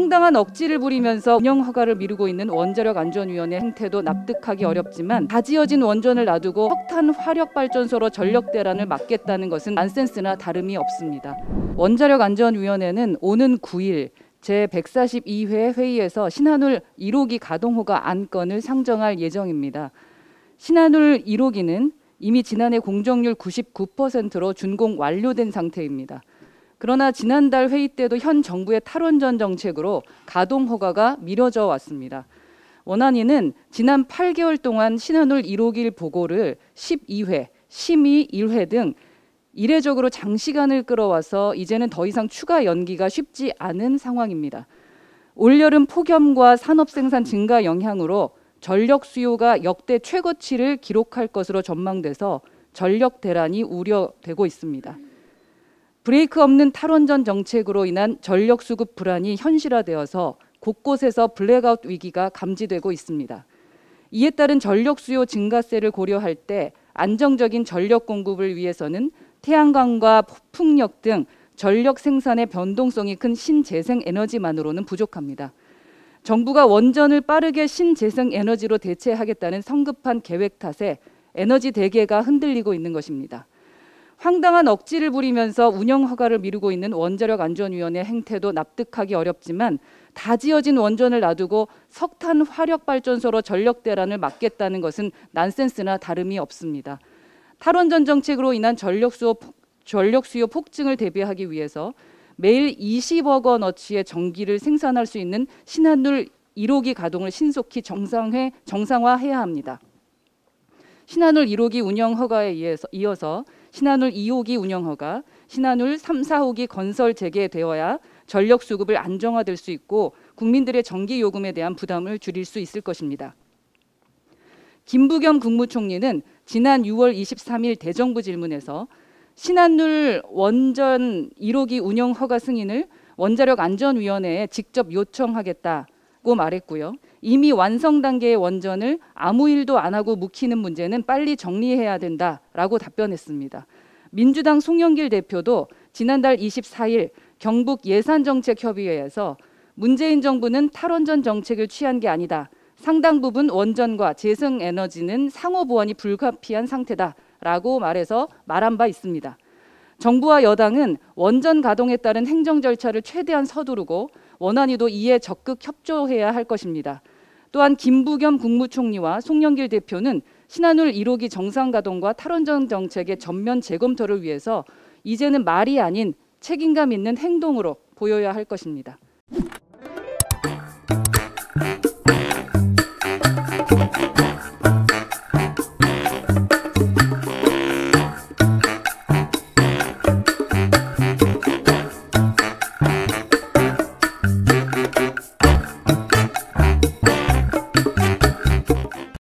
황당한 억지를 부리면서 운영 허가를 미루고 있는 원자력 안전위원회 행태도 납득하기 어렵지만 다지어진 원전을 놔두고 석탄 화력 발전소로 전력 대란을 막겠다는 것은 안센스나 다름이 없습니다. 원자력 안전위원회는 오는 9일 제142회 회의에서 신한울 1호기 가동호가 안건을 상정할 예정입니다. 신한울 1호기는 이미 지난해 공정률 99%로 준공 완료된 상태입니다. 그러나 지난달 회의 때도 현 정부의 탈원전 정책으로 가동 허가가 미뤄져 왔습니다. 원안위는 지난 8개월 동안 신한울 1호길 보고를 12회, 심의 1회 등 이례적으로 장시간을 끌어와서 이제는 더 이상 추가 연기가 쉽지 않은 상황입니다. 올여름 폭염과 산업 생산 증가 영향으로 전력 수요가 역대 최고치를 기록할 것으로 전망돼서 전력 대란이 우려되고 있습니다. 브레이크 없는 탈원전 정책으로 인한 전력 수급 불안이 현실화되어서 곳곳에서 블랙아웃 위기가 감지되고 있습니다. 이에 따른 전력 수요 증가세를 고려할 때 안정적인 전력 공급을 위해서는 태양광과 풍력 등 전력 생산의 변동성이 큰 신재생 에너지만으로는 부족합니다. 정부가 원전을 빠르게 신재생 에너지로 대체하겠다는 성급한 계획 탓에 에너지 대계가 흔들리고 있는 것입니다. 황당한 억지를 부리면서 운영 허가를 미루고 있는 원자력 안전위원회 행태도 납득하기 어렵지만 다 지어진 원전을 놔두고 석탄 화력 발전소로 전력 대란을 막겠다는 것은 난센스나 다름이 없습니다. 탈원전 정책으로 인한 전력 수요 전력 수요 폭증을 대비하기 위해서 매일 20억 원어치의 전기를 생산할 수 있는 신한울 1호기 가동을 신속히 정상회, 정상화해야 합니다. 신한울 1호기 운영 허가에 의해서 이어서 신한울 2호기 운영 허가, 신한울 3, 4호기 건설 재개되어야 전력 수급을 안정화될 수 있고 국민들의 전기 요금에 대한 부담을 줄일 수 있을 것입니다. 김부겸 국무총리는 지난 6월 23일 대정부 질문에서 신한울 원전 1호기 운영 허가 승인을 원자력 안전위원회에 직접 요청하겠다고 말했고요. 이미 완성 단계의 원전을 아무 일도 안 하고 묵히는 문제는 빨리 정리해야 된다라고 답변했습니다. 민주당 송영길 대표도 지난달 24일 경북 예산정책협의회에서 문재인 정부는 탈원전 정책을 취한 게 아니다. 상당 부분 원전과 재생에너지는 상호 보완이 불가피한 상태다라고 말해서 말한 바 있습니다. 정부와 여당은 원전 가동에 따른 행정 절차를 최대한 서두르고 원안위도 이에 적극 협조해야 할 것입니다. 또한 김부겸 국무총리와 송영길 대표는 신한울 1호기 정상 가동과 탈원전 정책의 전면 재검토를 위해서 이제는 말이 아닌 책임감 있는 행동으로 보여야 할 것입니다.